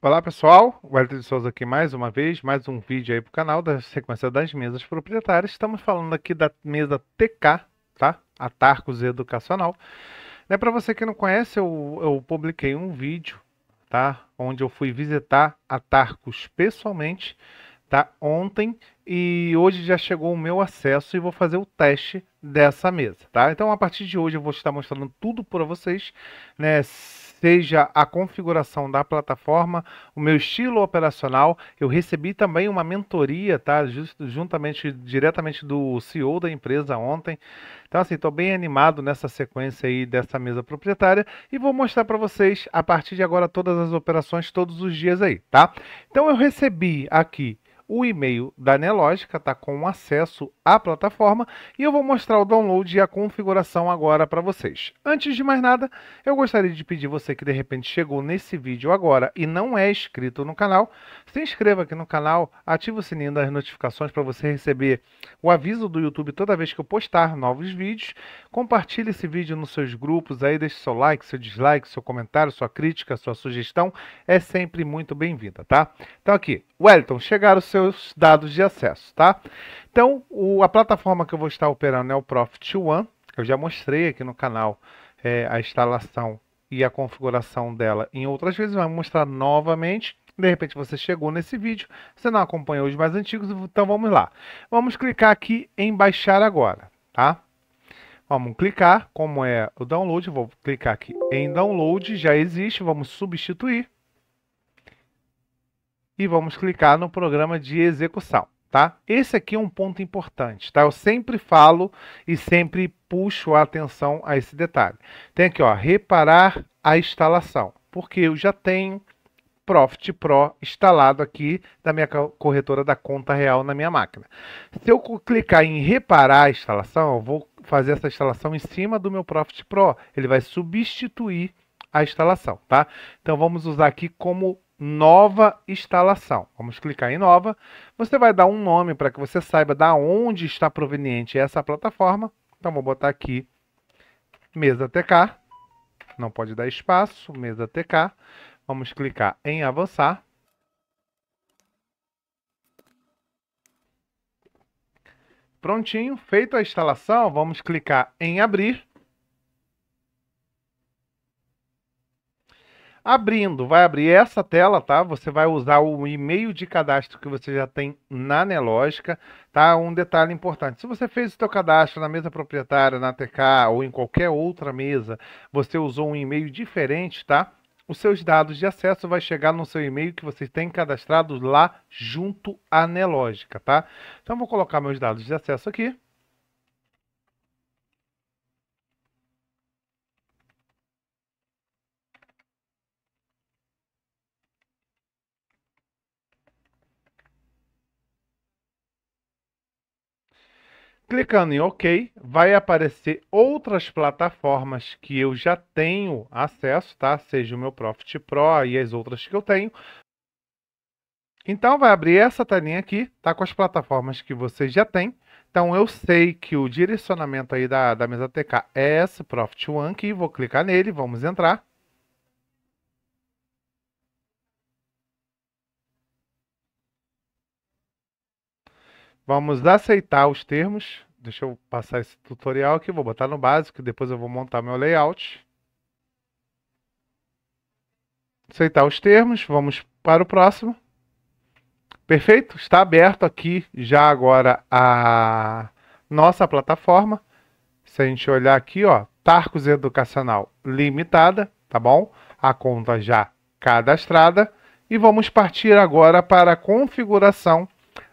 Olá pessoal, o Hélio de Souza aqui mais uma vez, mais um vídeo aí pro canal da sequência das mesas proprietárias. Estamos falando aqui da mesa TK, tá? A Tarcos Educacional. Né, para você que não conhece, eu, eu publiquei um vídeo, tá? Onde eu fui visitar a Tarcos pessoalmente, tá? Ontem e hoje já chegou o meu acesso e vou fazer o teste dessa mesa, tá? Então a partir de hoje eu vou estar mostrando tudo para vocês, né? seja a configuração da plataforma, o meu estilo operacional. Eu recebi também uma mentoria, tá? juntamente, diretamente do CEO da empresa ontem. Então, assim, estou bem animado nessa sequência aí dessa mesa proprietária e vou mostrar para vocês a partir de agora todas as operações, todos os dias aí, tá? Então, eu recebi aqui o e-mail da Nelogica, tá com acesso à plataforma e eu vou mostrar o download e a configuração agora para vocês. Antes de mais nada, eu gostaria de pedir você que de repente chegou nesse vídeo agora e não é inscrito no canal, se inscreva aqui no canal, ative o sininho das notificações para você receber o aviso do YouTube toda vez que eu postar novos vídeos. Compartilhe esse vídeo nos seus grupos aí, deixe seu like, seu dislike, seu comentário, sua crítica, sua sugestão, é sempre muito bem-vinda, tá? Então aqui, Wellington, chegaram o seu seus dados de acesso, tá? Então, o, a plataforma que eu vou estar operando é o Profit One. Eu já mostrei aqui no canal é, a instalação e a configuração dela em outras vezes, vai mostrar novamente. De repente você chegou nesse vídeo, você não acompanhou os mais antigos, então vamos lá. Vamos clicar aqui em baixar agora, tá? Vamos clicar, como é o download, vou clicar aqui em download, já existe, vamos substituir e vamos clicar no programa de execução. Tá? Esse aqui é um ponto importante, tá? Eu sempre falo e sempre puxo a atenção a esse detalhe. Tem aqui, ó, reparar a instalação, porque eu já tenho Profit Pro instalado aqui da minha corretora da conta real na minha máquina. Se eu clicar em reparar a instalação, eu vou fazer essa instalação em cima do meu Profit Pro. Ele vai substituir a instalação, tá? Então vamos usar aqui como nova instalação. Vamos clicar em nova. Você vai dar um nome para que você saiba da onde está proveniente essa plataforma. Então vou botar aqui mesa TK. Não pode dar espaço, mesa TK. Vamos clicar em avançar. Prontinho, feita a instalação, vamos clicar em abrir. Abrindo, vai abrir essa tela, tá? Você vai usar o e-mail de cadastro que você já tem na Nelogica, tá? Um detalhe importante. Se você fez o seu cadastro na mesa proprietária, na TK ou em qualquer outra mesa, você usou um e-mail diferente, tá? os seus dados de acesso vai chegar no seu e-mail que vocês têm cadastrados lá junto à Nelogica, tá? Então vou colocar meus dados de acesso aqui. Clicando em OK, vai aparecer outras plataformas que eu já tenho acesso, tá? Seja o meu Profit Pro e as outras que eu tenho. Então vai abrir essa telinha aqui, tá com as plataformas que você já tem. Então eu sei que o direcionamento aí da, da mesa TK é esse Profit One aqui, vou clicar nele, vamos entrar. Vamos aceitar os termos. Deixa eu passar esse tutorial aqui, vou botar no básico, depois eu vou montar meu layout. Aceitar os termos, vamos para o próximo. Perfeito? Está aberto aqui já agora a nossa plataforma. Se a gente olhar aqui, ó, Tarcos Educacional Limitada, tá bom? A conta já cadastrada. E vamos partir agora para a configuração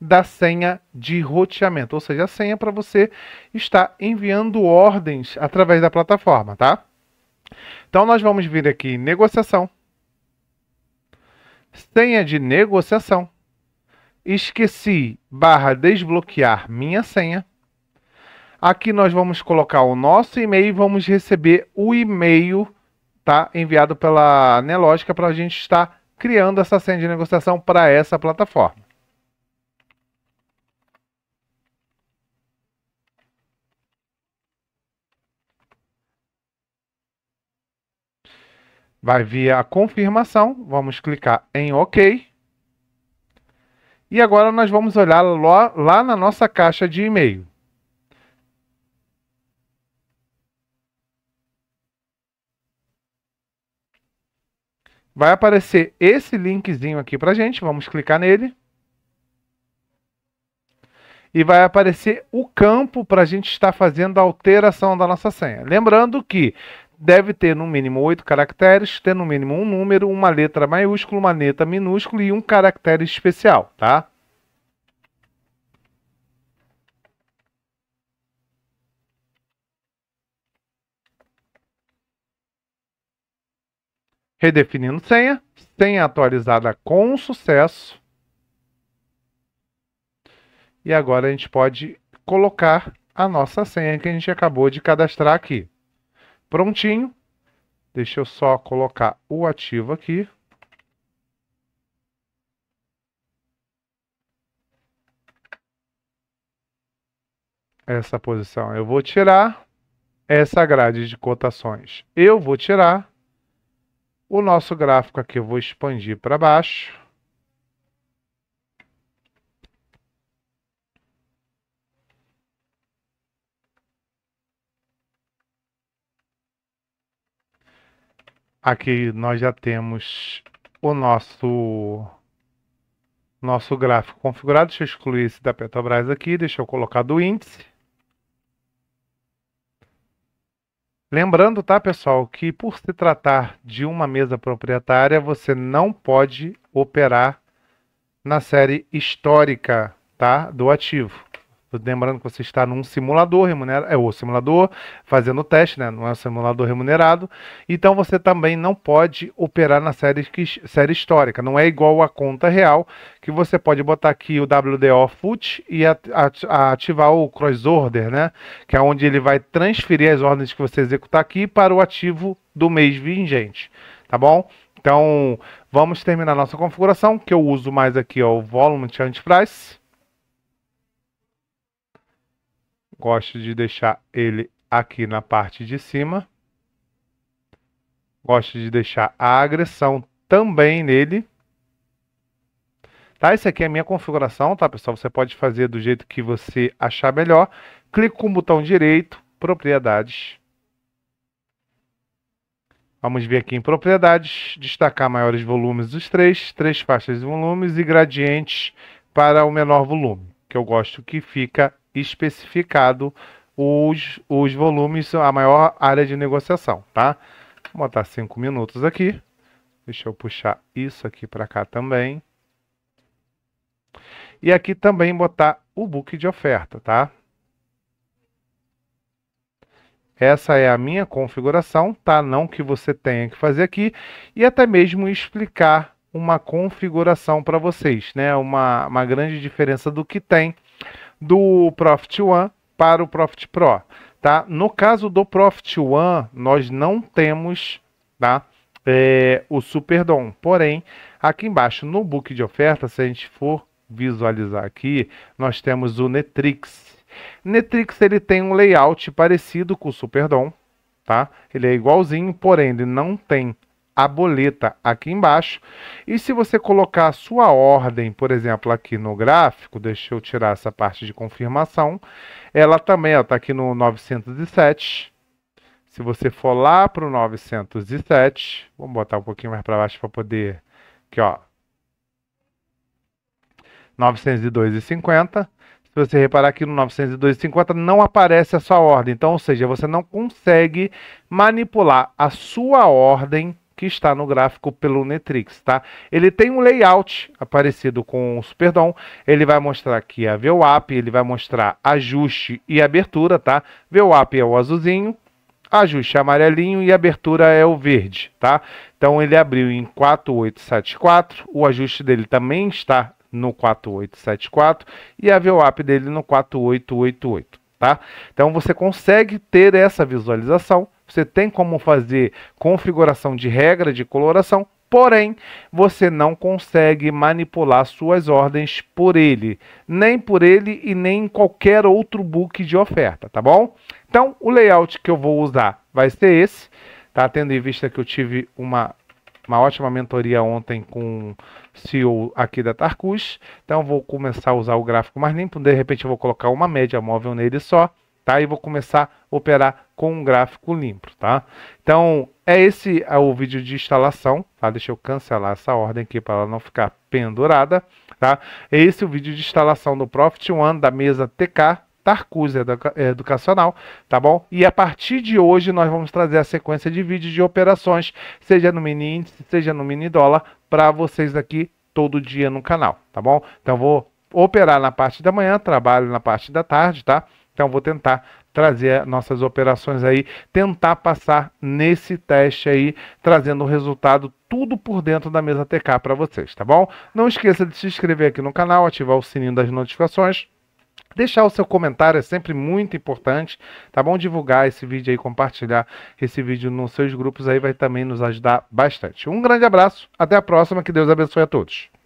da senha de roteamento, ou seja, a senha para você estar enviando ordens através da plataforma, tá? Então nós vamos vir aqui em negociação, senha de negociação, esqueci barra desbloquear minha senha. Aqui nós vamos colocar o nosso e-mail e vamos receber o e-mail tá, enviado pela Nelógica para a gente estar criando essa senha de negociação para essa plataforma. Vai vir a confirmação, vamos clicar em OK. E agora nós vamos olhar lá, lá na nossa caixa de e-mail. Vai aparecer esse linkzinho aqui para gente, vamos clicar nele. E vai aparecer o campo para a gente estar fazendo a alteração da nossa senha. Lembrando que deve ter no mínimo oito caracteres, ter no mínimo um número, uma letra maiúscula, uma letra minúscula e um caractere especial, tá? Redefinindo senha, senha atualizada com sucesso. E agora a gente pode colocar a nossa senha que a gente acabou de cadastrar aqui. Prontinho. Deixa eu só colocar o ativo aqui. Essa posição eu vou tirar. Essa grade de cotações eu vou tirar. O nosso gráfico aqui eu vou expandir para baixo. Aqui nós já temos o nosso nosso gráfico configurado. Deixa eu excluir esse da Petrobras aqui, deixa eu colocar do índice. Lembrando, tá, pessoal, que por se tratar de uma mesa proprietária, você não pode operar na série histórica, tá, do ativo. Lembrando que você está num simulador remunerado, é o simulador fazendo o teste, né? Não é um simulador remunerado. Então você também não pode operar na série, série histórica. Não é igual a conta real, que você pode botar aqui o WDO Foot e ativar o cross order, né? Que é onde ele vai transferir as ordens que você executar aqui para o ativo do mês vigente. Tá bom? Então vamos terminar nossa configuração, que eu uso mais aqui ó, o Volume Change Price Gosto de deixar ele aqui na parte de cima. Gosto de deixar a agressão também nele. Tá? Essa aqui é a minha configuração, tá, pessoal? Você pode fazer do jeito que você achar melhor. Clique com o botão direito, propriedades. Vamos vir aqui em propriedades, destacar maiores volumes dos três, três faixas de volumes e gradientes para o menor volume, que eu gosto que fica especificado os, os volumes, a maior área de negociação, tá? Vou botar 5 minutos aqui. Deixa eu puxar isso aqui para cá também. E aqui também botar o book de oferta, tá? Essa é a minha configuração, tá? Não que você tenha que fazer aqui. E até mesmo explicar uma configuração para vocês, né? Uma, uma grande diferença do que tem do Profit One para o Profit Pro, tá? No caso do Profit One, nós não temos, tá? É, o Superdom. Porém, aqui embaixo no book de oferta, se a gente for visualizar aqui, nós temos o Netrix. Netrix ele tem um layout parecido com o Superdom, tá? Ele é igualzinho, porém ele não tem a boleta aqui embaixo. E se você colocar a sua ordem, por exemplo, aqui no gráfico, deixa eu tirar essa parte de confirmação, ela também está aqui no 907. Se você for lá para o 907, vamos botar um pouquinho mais para baixo para poder... Aqui, ó. 902,50. Se você reparar aqui no 902,50 não aparece a sua ordem. Então, ou seja, você não consegue manipular a sua ordem que está no gráfico pelo Netrix, tá? Ele tem um layout aparecido com o Superdom, ele vai mostrar aqui a VWAP, ele vai mostrar ajuste e abertura, tá? VWAP é o azulzinho, ajuste é amarelinho e abertura é o verde, tá? Então ele abriu em 4874, o ajuste dele também está no 4874 e a VWAP dele no 4888, tá? Então você consegue ter essa visualização você tem como fazer configuração de regra de coloração, porém você não consegue manipular suas ordens por ele, nem por ele e nem em qualquer outro book de oferta, tá bom? Então o layout que eu vou usar vai ser esse, tá? Tendo em vista que eu tive uma uma ótima mentoria ontem com o CEO aqui da Tarcus. Então vou começar a usar o gráfico mais limpo, de repente eu vou colocar uma média móvel nele só tá? E vou começar a operar com um gráfico limpo, tá? Então, é esse é o vídeo de instalação, tá? Deixa eu cancelar essa ordem aqui para ela não ficar pendurada, tá? É esse o vídeo de instalação do Profit One da mesa TK, Tarcus Educacional, tá bom? E a partir de hoje nós vamos trazer a sequência de vídeos de operações, seja no mini índice, seja no mini dólar, para vocês aqui todo dia no canal, tá bom? Então vou operar na parte da manhã, trabalho na parte da tarde, tá? Então vou tentar trazer nossas operações aí, tentar passar nesse teste aí, trazendo o resultado tudo por dentro da mesa TK para vocês, tá bom? Não esqueça de se inscrever aqui no canal, ativar o sininho das notificações. Deixar o seu comentário é sempre muito importante, tá bom? Divulgar esse vídeo aí, compartilhar esse vídeo nos seus grupos aí vai também nos ajudar bastante. Um grande abraço, até a próxima, que Deus abençoe a todos.